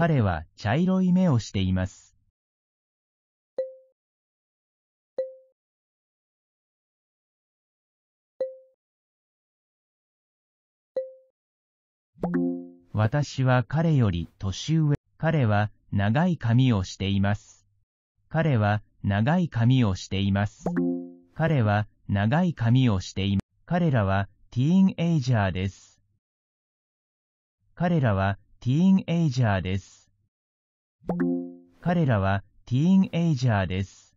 彼は茶色い目をしています。私は彼より年上。彼は長い髪をしています。彼は長い髪をしています。彼は長い髪をしています。彼らはティーンエイジャーです。彼らはティーンエイジャーです。彼らはティーンエイジャーです。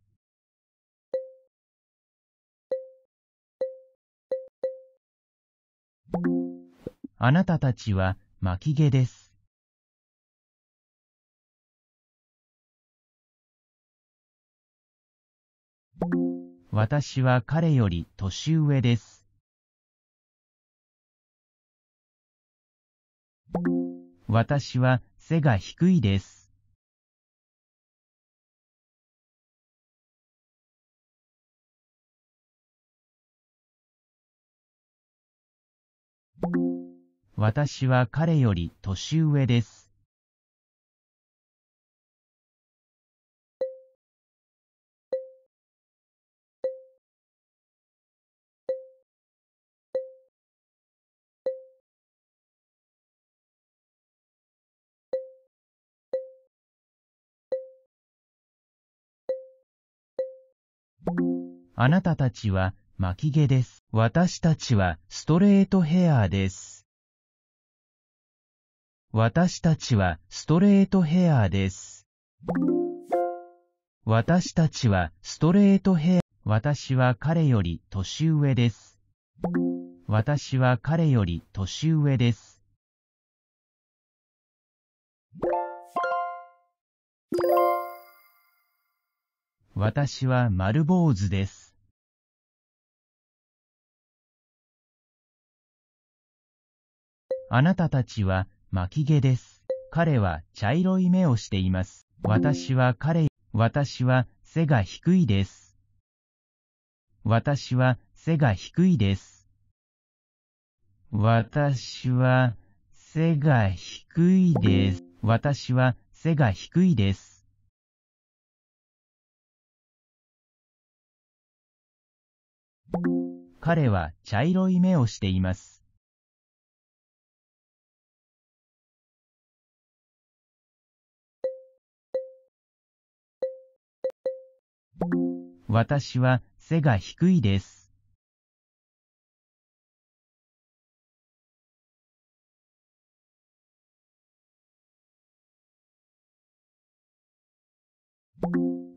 あなたたちは巻き毛です。私は彼より年上です。私は背が低いです。私は彼より年上です。あなたたちは巻き毛です。私たちはストレートヘアーです。私たちはストレートヘアーです。私たちはストレートヘア。私は彼より年上です。私は彼より年上です。you 私は丸坊主です。あなたたちは巻き毛です。彼は茶色い目をしています。私は彼、私は背が低いです。私は背が低いです。私は背が低いです。私は背が低いです。彼は茶色い目をしています。私は背が低いです。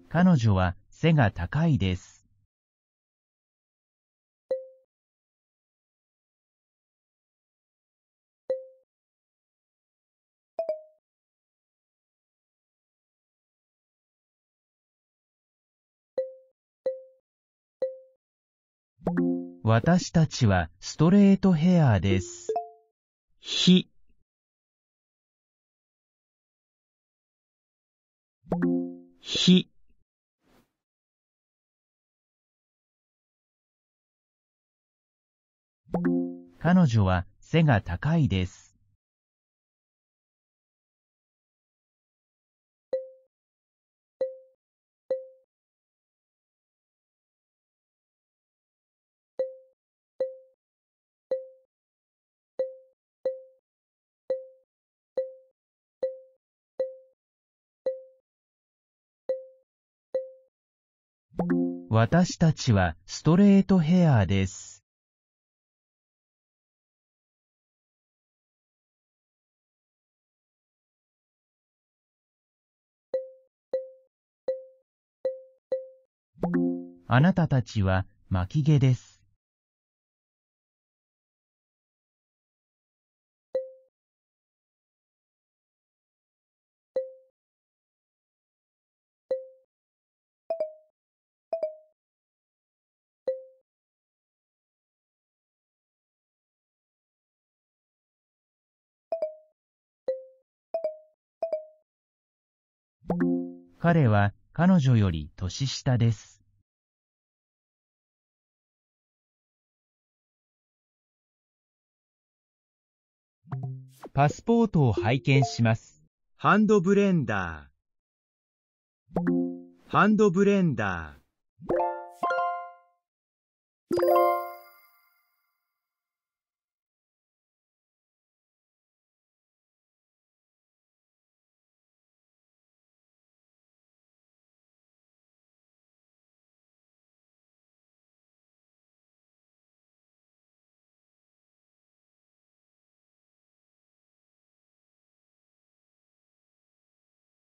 彼女は背が高いです。私たちはストレートヘアーです。ひ。ひ。彼女は背が高いです。私たちはストレートヘアーです。あなたたちは巻き毛です。彼は彼女より年下です。パスポートを拝見します。ハンドブレンダー。ハンドブレンダー。